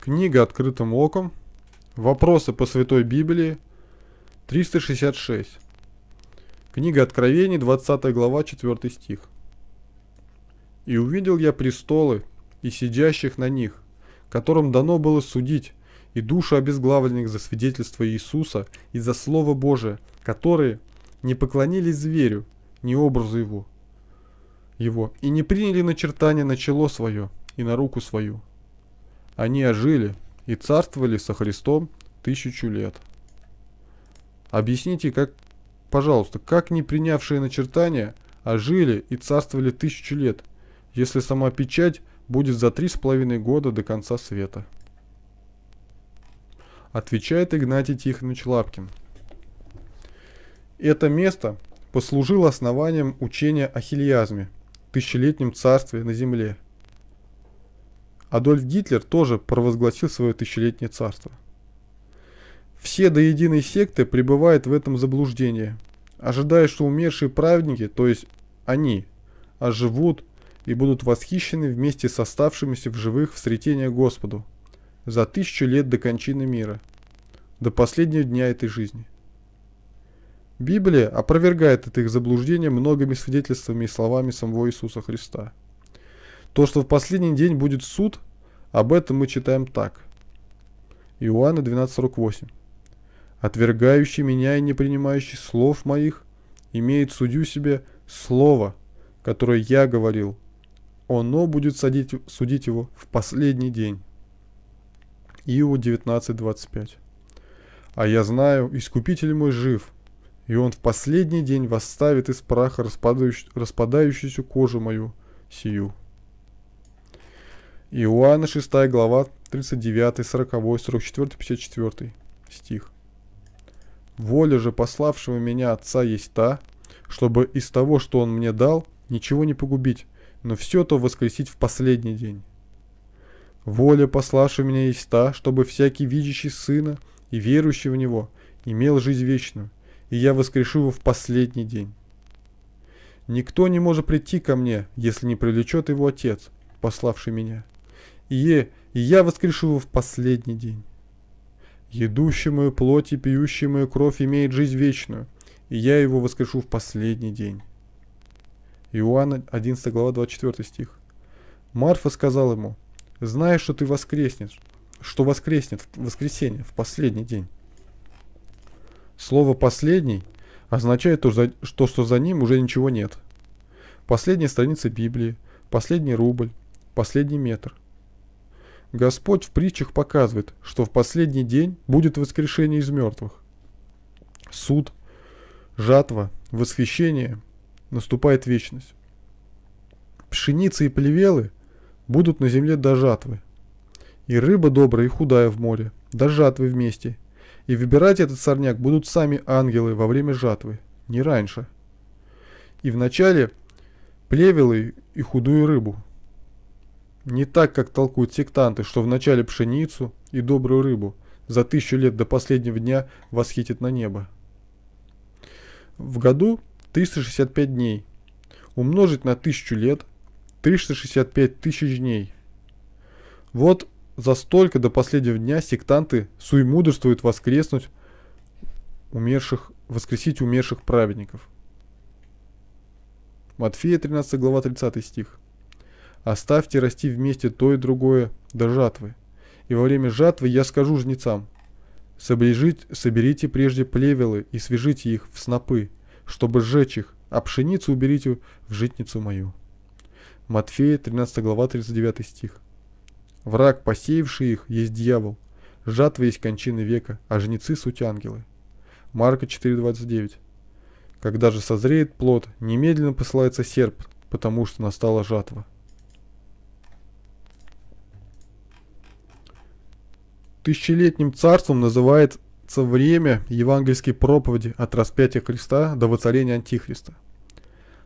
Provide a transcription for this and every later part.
Книга «Открытым оком». Вопросы по Святой Библии. 366. Книга Откровений, 20 глава, 4 стих. «И увидел я престолы и сидящих на них, которым дано было судить, и души обезглавленных за свидетельство Иисуса и за Слово Божие, которые не поклонились зверю, ни образу его, его, и не приняли начертание на чело свое и на руку свою, они ожили и царствовали со Христом тысячу лет. Объясните, как, пожалуйста, как не принявшие начертания ожили и царствовали тысячу лет, если сама печать будет за три с половиной года до конца света? Отвечает Игнатий Тихонович Лапкин. Это место послужило основанием учения о хилиазме, тысячелетнем царстве на земле – Адольф Гитлер тоже провозгласил свое тысячелетнее царство. Все до единой секты пребывают в этом заблуждении, ожидая, что умершие праведники, то есть они, оживут и будут восхищены вместе с оставшимися в живых в сретение Господу за тысячу лет до кончины мира, до последнего дня этой жизни. Библия опровергает это их заблуждение многими свидетельствами и словами самого Иисуса Христа – то, что в последний день будет суд, об этом мы читаем так. Иоанна 12.48. «Отвергающий меня и не принимающий слов моих, имеет судью себе слово, которое я говорил. Оно будет судить, судить его в последний день». Иова 19.25. «А я знаю, Искупитель мой жив, и он в последний день восставит из праха распадающуюся кожу мою сию». Иоанна 6 глава 39, 40, 44, 54 стих. «Воля же пославшего меня Отца есть та, чтобы из того, что Он мне дал, ничего не погубить, но все то воскресить в последний день. Воля пославшего меня есть та, чтобы всякий видящий Сына и верующий в Него имел жизнь вечную, и я воскрешу его в последний день. Никто не может прийти ко мне, если не привлечет его Отец, пославший меня е, и я воскрешу его в последний день. Едущий мою плоть и пьющий мою кровь имеет жизнь вечную, и я его воскрешу в последний день. Иоанна 11 глава 24 стих. Марфа сказал ему, знаешь, что ты воскреснешь, что воскреснет в воскресенье, в последний день. Слово «последний» означает то, что за ним уже ничего нет. Последняя страница Библии, последний рубль, последний метр. Господь в притчах показывает, что в последний день будет воскрешение из мертвых. Суд, жатва, восхищение, наступает вечность. Пшеницы и плевелы будут на земле до жатвы. И рыба добрая и худая в море, до жатвы вместе. И выбирать этот сорняк будут сами ангелы во время жатвы, не раньше. И вначале плевелы и худую рыбу, не так, как толкуют сектанты, что вначале пшеницу и добрую рыбу за тысячу лет до последнего дня восхитит на небо. В году 365 дней. Умножить на тысячу лет 365 тысяч дней. Вот за столько до последнего дня сектанты мудрствуют воскреснуть умерших, воскресить умерших праведников. Матфея 13 глава 30 стих. Оставьте расти вместе то и другое до жатвы. И во время жатвы я скажу жнецам, Собережить, соберите прежде плевелы и свяжите их в снопы, чтобы сжечь их, а пшеницу уберите в житницу мою. Матфея, 13 глава, 39 стих. Враг, посеявший их, есть дьявол. Жатва есть кончины века, а жнецы суть ангелы. Марка 4.29. Когда же созреет плод, немедленно посылается серп, потому что настала жатва. Тысячелетним царством называется время евангельской проповеди от распятия Христа до воцарения Антихриста.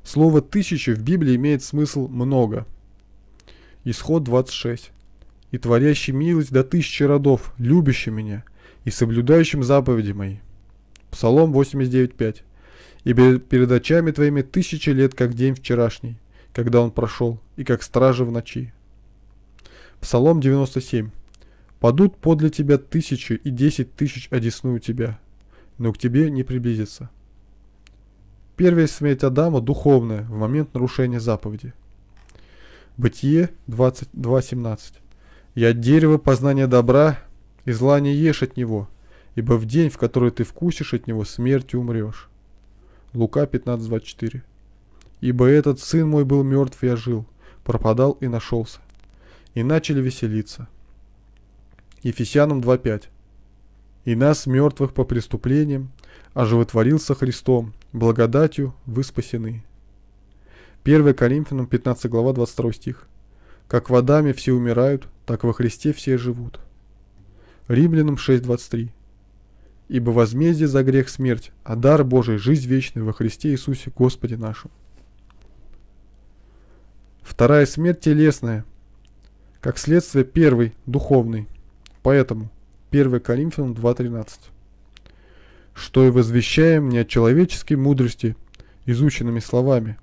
Слово «тысячи» в Библии имеет смысл «много». Исход 26. «И творящий милость до тысячи родов, любящим меня, и соблюдающим заповеди мои». Псалом 89.5. «И перед очами твоими тысячи лет, как день вчерашний, когда он прошел, и как стража в ночи». Псалом 97. Падут подле тебя тысячи и десять тысяч одесную а тебя, но к тебе не приблизится. Первая смерть Адама духовная в момент нарушения заповеди. Бытие 22.17 Я дерево познания добра и зла не ешь от него, ибо в день, в который ты вкусишь от него, смертью умрешь». Лука 15.24 «Ибо этот сын мой был мертв и ожил, пропадал и нашелся». И начали веселиться. Ефесянам 2.5. «И нас, мертвых по преступлениям, оживотворился Христом, благодатью вы спасены». 1 Коринфянам 15 глава 22 стих. «Как в водами все умирают, так во Христе все живут». Римлянам 6.23. «Ибо возмездие за грех смерть, а дар Божий – жизнь вечная во Христе Иисусе Господе нашем. Вторая смерть телесная, как следствие первой, духовной. Поэтому 1 Коринфянам 2.13. «Что и возвещаем не от человеческой мудрости, изученными словами,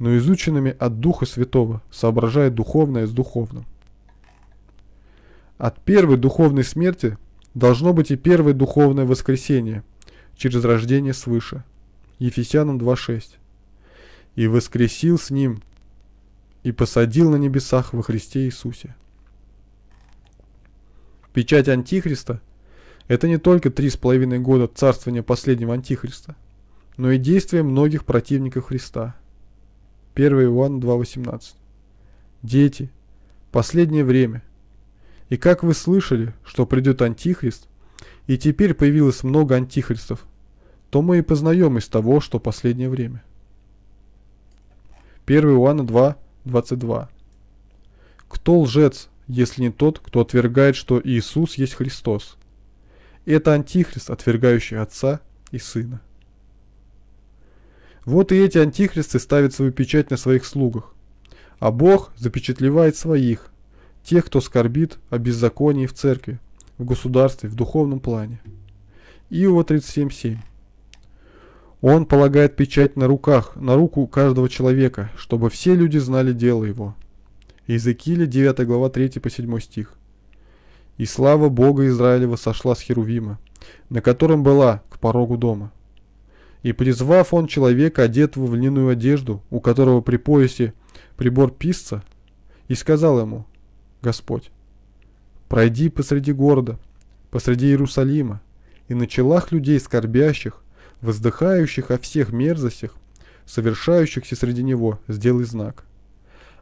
но изученными от Духа Святого, соображая духовное с духовным». От первой духовной смерти должно быть и первое духовное воскресение через рождение свыше. Ефесянам 2.6. «И воскресил с ним, и посадил на небесах во Христе Иисусе». Печать Антихриста – это не только три с половиной года царствования последнего Антихриста, но и действия многих противников Христа. 1 Иоанн 2,18 Дети, последнее время. И как вы слышали, что придет Антихрист, и теперь появилось много антихристов, то мы и познаем из того, что последнее время. 1 Иоанна 2:22 Кто лжец, если не тот, кто отвергает, что Иисус есть Христос. Это антихрист, отвергающий Отца и Сына. Вот и эти антихристы ставят свою печать на своих слугах, а Бог запечатлевает своих, тех, кто скорбит о беззаконии в церкви, в государстве, в духовном плане. Иова 37.7 Он полагает печать на руках, на руку каждого человека, чтобы все люди знали дело его. Иезекииля 9 глава 3 по 7 стих. «И слава Бога Израилева сошла с Херувима, на котором была к порогу дома. И призвав он человека, одетого в льняную одежду, у которого при поясе прибор писца, и сказал ему, Господь, пройди посреди города, посреди Иерусалима, и на челах людей скорбящих, воздыхающих о всех мерзостях, совершающихся среди него, сделай знак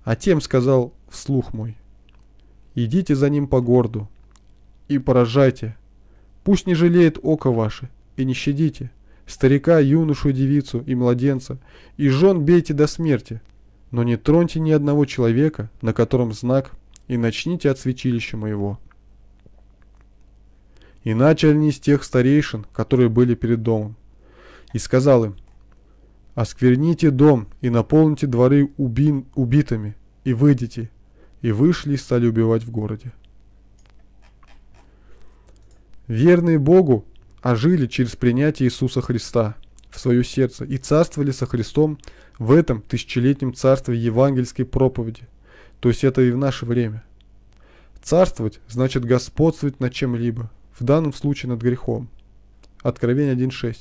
а тем сказал вслух мой. «Идите за ним по городу и поражайте. Пусть не жалеет око ваше и не щадите. Старика, юношу, девицу и младенца, и жен бейте до смерти, но не троньте ни одного человека, на котором знак, и начните от святилища моего». И начали они с тех старейшин, которые были перед домом. И сказал им, оскверните дом и наполните дворы убин, убитыми, и выйдите. И вышли и стали убивать в городе. Верные Богу ожили через принятие Иисуса Христа в свое сердце и царствовали со Христом в этом тысячелетнем царстве евангельской проповеди. То есть это и в наше время. Царствовать значит господствовать над чем-либо, в данном случае над грехом. Откровение 1.6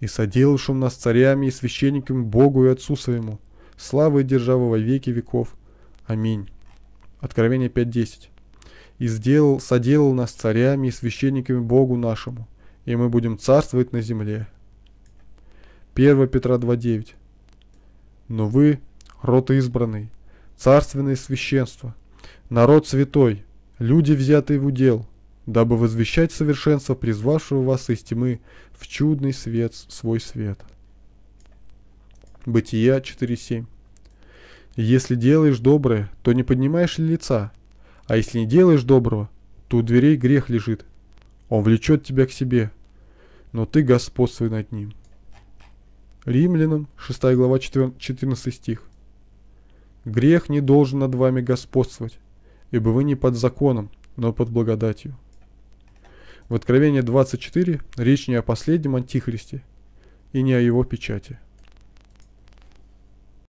и соделавшим нас царями и священниками Богу и Отцу Своему, славы и державы во веки веков. Аминь. Откровение 5.10. И сделал, соделал нас царями и священниками Богу нашему, и мы будем царствовать на земле. 1 Петра 2.9. Но вы, род избранный, царственное священство, народ святой, люди, взятые в удел – дабы возвещать совершенство призвавшего вас из тьмы в чудный свет свой свет. Бытия 4.7 Если делаешь доброе, то не поднимаешь ли лица, а если не делаешь доброго, то у дверей грех лежит. Он влечет тебя к себе, но ты господствуй над ним. Римлянам 6 глава 14 стих Грех не должен над вами господствовать, ибо вы не под законом, но под благодатью. В Откровении 24 речь не о последнем антихристе и не о его печати.